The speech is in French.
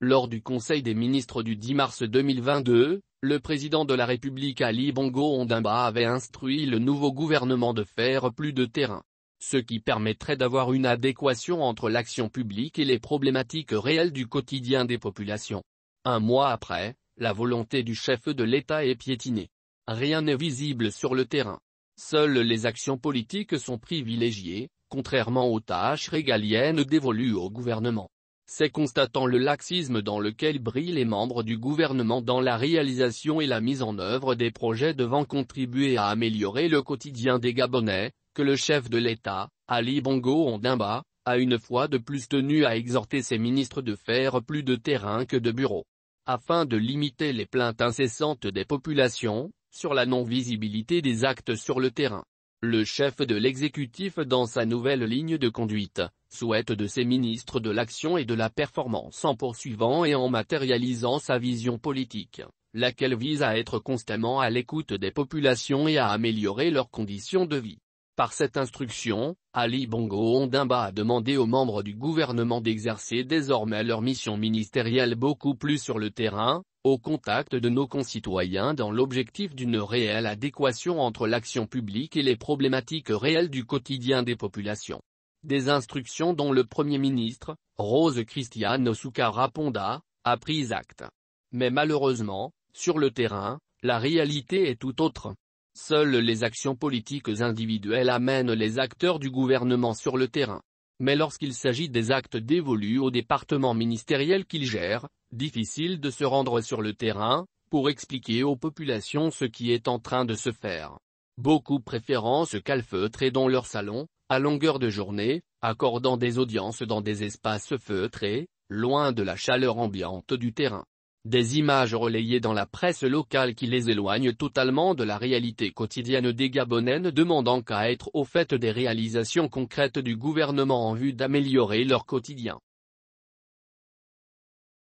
Lors du Conseil des ministres du 10 mars 2022, le président de la République Ali Bongo Ondimba avait instruit le nouveau gouvernement de faire plus de terrain. Ce qui permettrait d'avoir une adéquation entre l'action publique et les problématiques réelles du quotidien des populations. Un mois après, la volonté du chef de l'État est piétinée. Rien n'est visible sur le terrain. Seules les actions politiques sont privilégiées, contrairement aux tâches régaliennes dévolues au gouvernement c'est constatant le laxisme dans lequel brillent les membres du gouvernement dans la réalisation et la mise en œuvre des projets devant contribuer à améliorer le quotidien des Gabonais, que le chef de l'État, Ali Bongo Ondimba, a une fois de plus tenu à exhorter ses ministres de faire plus de terrain que de bureaux. Afin de limiter les plaintes incessantes des populations, sur la non-visibilité des actes sur le terrain. Le chef de l'exécutif dans sa nouvelle ligne de conduite, souhaite de ses ministres de l'action et de la performance en poursuivant et en matérialisant sa vision politique, laquelle vise à être constamment à l'écoute des populations et à améliorer leurs conditions de vie. Par cette instruction, Ali Bongo Ondimba a demandé aux membres du gouvernement d'exercer désormais leur mission ministérielle beaucoup plus sur le terrain, au contact de nos concitoyens dans l'objectif d'une réelle adéquation entre l'action publique et les problématiques réelles du quotidien des populations des instructions dont le Premier ministre, Rose Christiane Osuka raponda a pris acte. Mais malheureusement, sur le terrain, la réalité est tout autre. Seules les actions politiques individuelles amènent les acteurs du gouvernement sur le terrain. Mais lorsqu'il s'agit des actes dévolus au département ministériel qu'ils gèrent, difficile de se rendre sur le terrain, pour expliquer aux populations ce qui est en train de se faire. Beaucoup préférant se calfeutrer dans leur salon, à longueur de journée, accordant des audiences dans des espaces feutrés, loin de la chaleur ambiante du terrain. Des images relayées dans la presse locale qui les éloignent totalement de la réalité quotidienne des ne demandant qu'à être au fait des réalisations concrètes du gouvernement en vue d'améliorer leur quotidien.